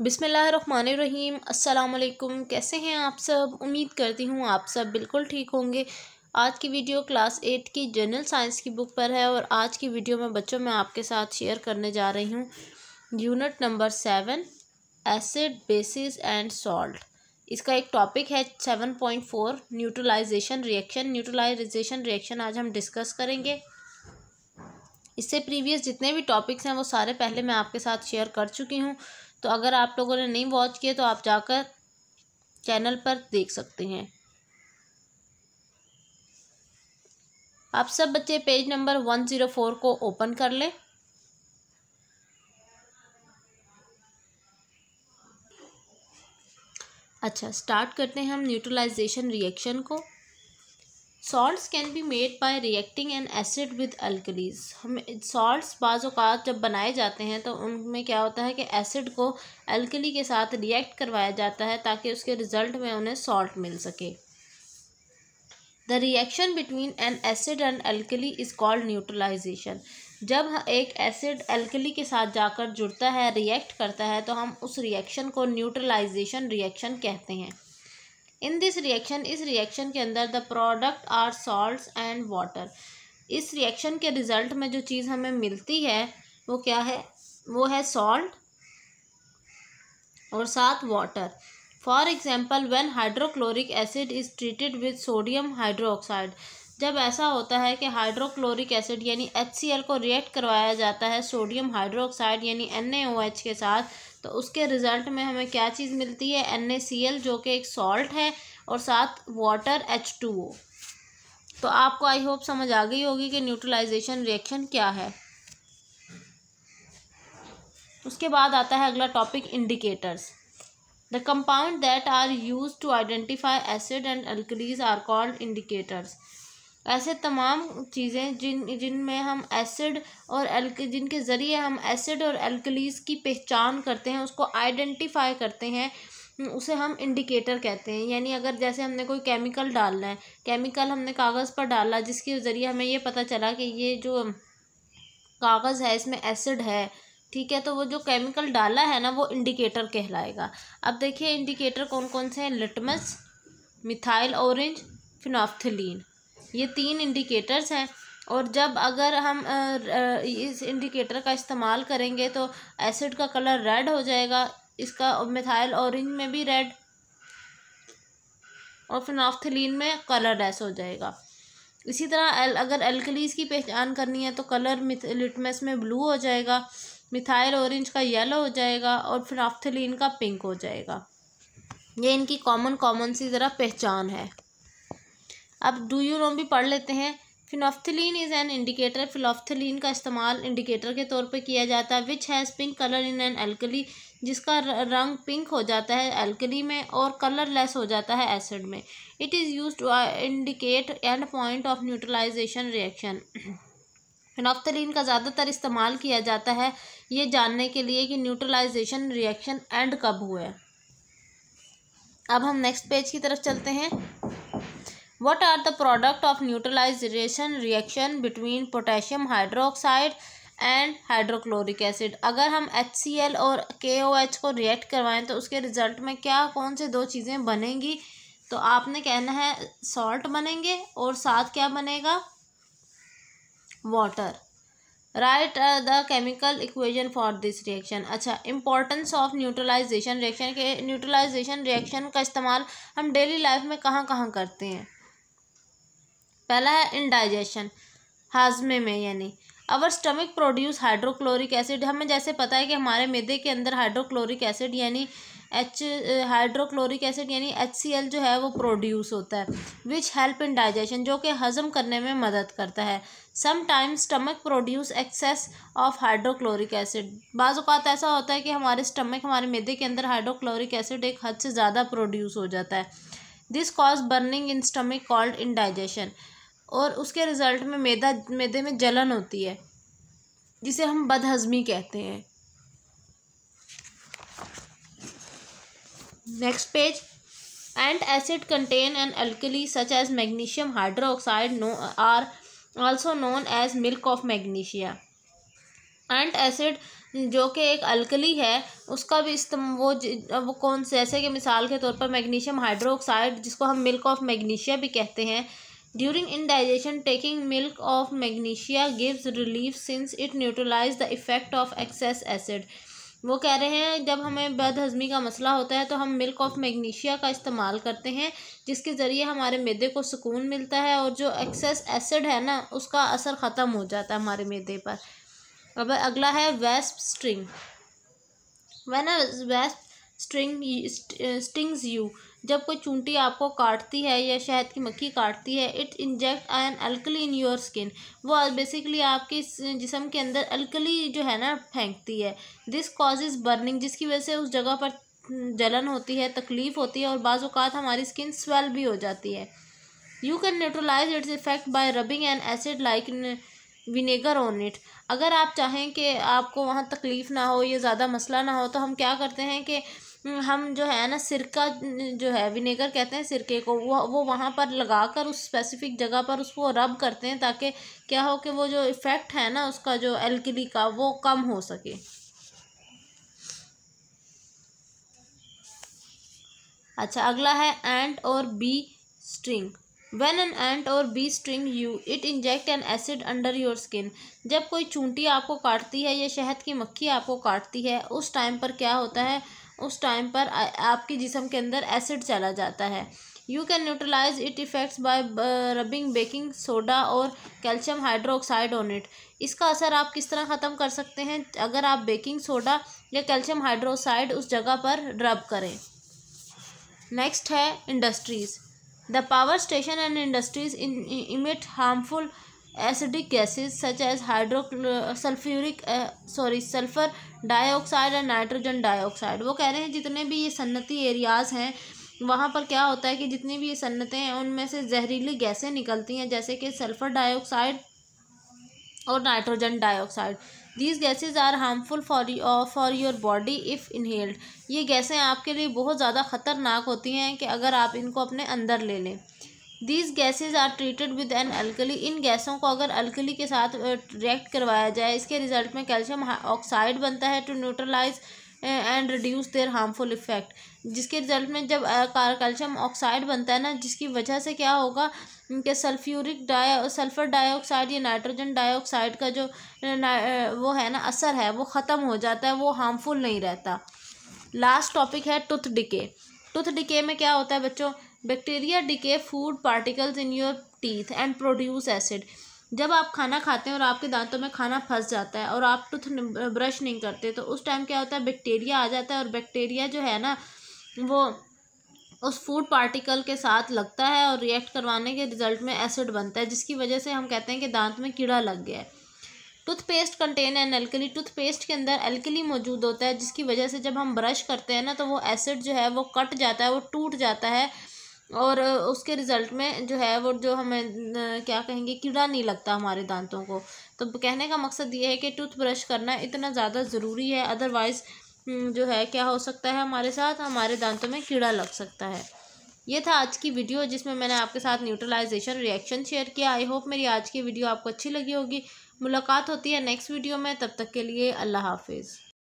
बिसमीम अल्लाम कैसे हैं आप सब उम्मीद करती हूँ आप सब बिल्कुल ठीक होंगे आज की वीडियो क्लास एट की जनरल साइंस की बुक पर है और आज की वीडियो में बच्चों में आपके साथ शेयर करने जा रही हूँ unit number seven acid bases and salt इसका एक टॉपिक है seven point four neutralisation reaction neutralisation reaction आज हम डिस्कस करेंगे इससे प्रीवियस जितने भी टॉपिक्स हैं वो सारे पहले मैं आपके साथ शेयर कर चुकी हूँ तो अगर आप लोगों ने नहीं वॉच किया तो आप जाकर चैनल पर देख सकते हैं आप सब बच्चे page number one zero four को ओपन कर लें अच्छा स्टार्ट करते हैं हम न्यूट्रलाइजेशन रिएक्शन को salts can be made by reacting an acid with alkalis हम सॉल्ट्स बाज़ात जब बनाए जाते हैं तो उनमें क्या होता है कि एसिड को अल्कली के साथ रिएक्ट करवाया जाता है ताकि उसके रिज़ल्ट में उन्हें सॉल्ट मिल सके the reaction between an acid and alkali is called neutralisation जब एक एसिड अल्कली के साथ जाकर जुड़ता है रिएक्ट करता है तो हम उस रिएक्शन को न्यूट्रलाइजेशन रिएक्शन कहते हैं इन दिस रिएक्शन इस रिएक्शन के अंदर the product are salt and water इस रिएक्शन के रिज़ल्ट में जो चीज़ हमें मिलती है वो क्या है वो है सॉल्ट और साथ water for example when hydrochloric acid is treated with sodium hydroxide जब ऐसा होता है कि हाइड्रोक्लोरिक एसिड यानी एच को रिएक्ट करवाया जाता है सोडियम हाइड्रोक्साइड यानी एन के साथ तो उसके रिज़ल्ट में हमें क्या चीज़ मिलती है एन जो कि एक सॉल्ट है और साथ वाटर एच तो आपको आई होप समझ आ गई होगी कि न्यूट्रलाइजेशन रिएक्शन क्या है उसके बाद आता है अगला topic indicators the compound that are use to identify acid and alkalis are called indicators ऐसे तमाम चीज़ें जिन जिनमें हम एसिड और एल्क जिनके ज़रिए हम एसिड और एल्कलीस की पहचान करते हैं उसको आइडेंटिफाई करते हैं उसे हम इंडिकेटर कहते हैं यानी अगर जैसे हमने कोई केमिकल डालना है केमिकल हमने कागज़ पर डाला जिसके ज़रिए हमें ये पता चला कि ये जो कागज़ है इसमें एसिड है ठीक है तो वो जो केमिकल डाला है ना वो इंडिकेटर कहलाएगा अब देखिए इंडिकेटर कौन कौन से हैं लिटमस मिथाइल ऑरेंज फिनॉफ्थलीन ये तीन इंडिकेटर्स हैं और जब अगर हम इस इंडिकेटर का इस्तेमाल करेंगे तो एसिड का कलर रेड हो जाएगा इसका मिथाइल ऑरेंज में भी रेड और फिनॉफ्थलीन में कलर रेस हो जाएगा इसी तरह एल अगर एल्कलीज की पहचान करनी है तो कलर लिटमस में ब्लू हो जाएगा मिथाइल ऑरेंज का येलो हो जाएगा और फिनॉफ्थलीन का पिंक हो जाएगा ये इनकी कॉमन कॉमन सी ज़रा पहचान है अब डू यू नोम भी पढ़ लेते हैं phenolphthalein is an indicator phenolphthalein का इस्तेमाल इंडिकेटर के तौर पे किया जाता है विच हैज़ pink colour in an alkali जिसका रंग पिंक हो जाता है एल्कली में और कलर लेस हो जाता है एसिड में it is use to indicate end point of neutralisation reaction phenolphthalein का ज़्यादातर इस्तेमाल किया जाता है ये जानने के लिए कि न्यूट्रलाइजेशन रिएक्शन एंड कब हुआ है अब हम नेक्स्ट पेज की तरफ चलते हैं what are the product of neutralization reaction between potassium hydroxide and hydrochloric acid अगर हम एच सी एल और के ओ एच को रिएक्ट करवाएं तो उसके रिज़ल्ट में क्या कौन से दो चीज़ें बनेंगी तो आपने कहना है सॉल्ट बनेंगे और साथ क्या बनेगा water right the chemical equation for this reaction अच्छा इंपॉर्टेंस ऑफ न्यूट्रलाइजेशन रिएक्शन के न्यूट्रलाइजेशन रिएक्शन का इस्तेमाल हम डेली लाइफ में कहाँ कहाँ करते हैं पहला है इनडाइजेशन हाजमे में यानी our stomach produce hydrochloric acid हमें जैसे पता है कि हमारे मैदे के अंदर हाइड्रोक्लोरिक एसिड यानी एच हाइड्रोक्लोरिक एसिड यानी एच सी एल जो है वो प्रोड्यूस होता है विच हेल्प इन डाइजेशन जो कि हज़म करने में मदद करता है sometimes stomach produce excess of hydrochloric acid बाज़ात ऐसा होता है कि हमारे स्टमक हमारे मैदे के अंदर हाइड्रोक्लोरिक एसिड एक हद से ज़्यादा प्रोड्यूस हो जाता है this cause burning in stomach called indigestion और उसके रिज़ल्ट में मैदा मैदे में जलन होती है जिसे हम बदहज़मी कहते हैं next page antacid contain an alkali such as magnesium hydroxide no are also known as milk of magnesia antacid जो कि एक अल्कली है उसका भी इस्तेम वो वो कौन से ऐसे कि मिसाल के तौर पर मैग्नीशियम हाइड्रोक्साइड जिसको हम मिल्क ऑफ मैग्नीशिया भी कहते हैं indigestion taking milk of magnesia gives relief since it neutralise the effect of excess acid वो कह रहे हैं जब हमें बदहजमी का मसला होता है तो हम मिल्क ऑफ मैग्नीशिया का इस्तेमाल करते हैं जिसके ज़रिए हमारे मैदे को सुकून मिलता है और जो एक्सेस एसिड है ना उसका असर ख़त्म हो जाता है हमारे मैदे पर अब अगला है wasp sting when wasp sting stings you जब कोई चूंटी आपको काटती है या शहद की मक्खी काटती है it inject an alkali in your skin वो बेसिकली आपके जिसम के अंदर अल्कली जो है ना फेंकती है दिस कॉजेज बर्निंग जिसकी वजह से उस जगह पर जलन होती है तकलीफ़ होती है और बाज़ात हमारी स्किन स्वेल भी हो जाती है you can neutralise its effect by rubbing an acid like vinegar on it अगर आप चाहें कि आपको वहाँ तकलीफ़ ना हो या ज़्यादा मसला ना हो तो हम क्या करते हैं कि हम्म, हम जो है ना सिरका जो है विनेगर कहते हैं सिरके को वो वो वहाँ पर लगा कर उस स्पेसिफिक जगह पर उसको रब करते हैं ताकि क्या हो कि वो जो इफ़ेक्ट है ना उसका जो एल्कली का वो कम हो सके अच्छा अगला है एंड और bee sting when an ant और bee sting you it inject an acid under your skin जब कोई चूंटी आपको काटती है या शहद की मक्खी आपको काटती है उस टाइम पर क्या होता है उस टाइम पर आपके जिसम के अंदर एसिड चला जाता है you can neutralise it effects by rubbing baking soda और कैल्शियम हाइड्रोक्साइड ऑन इट इसका असर आप किस तरह ख़त्म कर सकते हैं अगर आप बेकिंग सोडा या कैल्शियम हाइड्रोक्साइड उस जगह पर रब करें नेक्स्ट है industries The power station and industries in, emit harmful acidic gases such as hydro sulfuric sorry sulphur dioxide and nitrogen dioxide वो कह रहे हैं जितने भी ये सन्नती एरियाज़ हैं वहाँ पर क्या होता है कि जितनी भी ये सन्नतें हैं उनमें से जहरीली गैसें निकलती हैं जैसे कि सल्फ़र डाइऑक्साइड और nitrogen dioxide these gases are harmful for for your body if inhaled ये गैसें आपके लिए बहुत ज़्यादा ख़तरनाक होती हैं कि अगर आप इनको अपने अंदर ले लें these gases are treated with an alkali इन गैसों को अगर अल्कली के साथ रिएक्ट uh, करवाया जाए इसके रिजल्ट में कैल्शियम ऑक्साइड बनता है to neutralise and reduce their harmful effect जिसके रिजल्ट में जब कैल्शियम uh, ऑक्साइड बनता है ना जिसकी वजह से क्या होगा इनके सल्फ्यूरिक डाया सल्फ़र डाइऑक्साइड या नाइट्रोजन डाइऑक्साइड का जो वो है ना असर है वो ख़त्म हो जाता है वो हार्मफुल नहीं रहता लास्ट टॉपिक है टुथ डिके टुथ डिके में क्या होता है बच्चों bacteria decay food particles in your teeth and produce acid जब आप खाना खाते हैं और आपके दांतों में खाना फंस जाता है और आप टुथ ब्रश नहीं करते तो उस टाइम क्या होता है बैक्टीरिया आ जाता है और बैक्टीरिया जो है ना वो उस फूड पार्टिकल के साथ लगता है और रिएक्ट करवाने के रिजल्ट में एसिड बनता है जिसकी वजह से हम कहते हैं कि दांत में कीड़ा लग गया है toothpaste contain an alkali toothpaste के अंदर एल्कली मौजूद होता है जिसकी वजह से जब हम ब्रश करते हैं ना तो वो एसिड जो है वो कट जाता है वो टूट जाता है और उसके रिज़ल्ट में जो है वो जो हमें क्या कहेंगे कीड़ा नहीं लगता हमारे दांतों को तो कहने का मकसद ये है कि टूथब्रश करना इतना ज़्यादा ज़रूरी है अदरवाइज़ हम्म, जो है क्या हो सकता है हमारे साथ हमारे दांतों में कीड़ा लग सकता है ये था आज की वीडियो जिसमें मैंने आपके साथ न्यूट्रलाइजेशन रिएक्शन शेयर किया आई होप मेरी आज की वीडियो आपको अच्छी लगी होगी मुलाकात होती है नेक्स्ट वीडियो में तब तक के लिए अल्लाह हाफिज़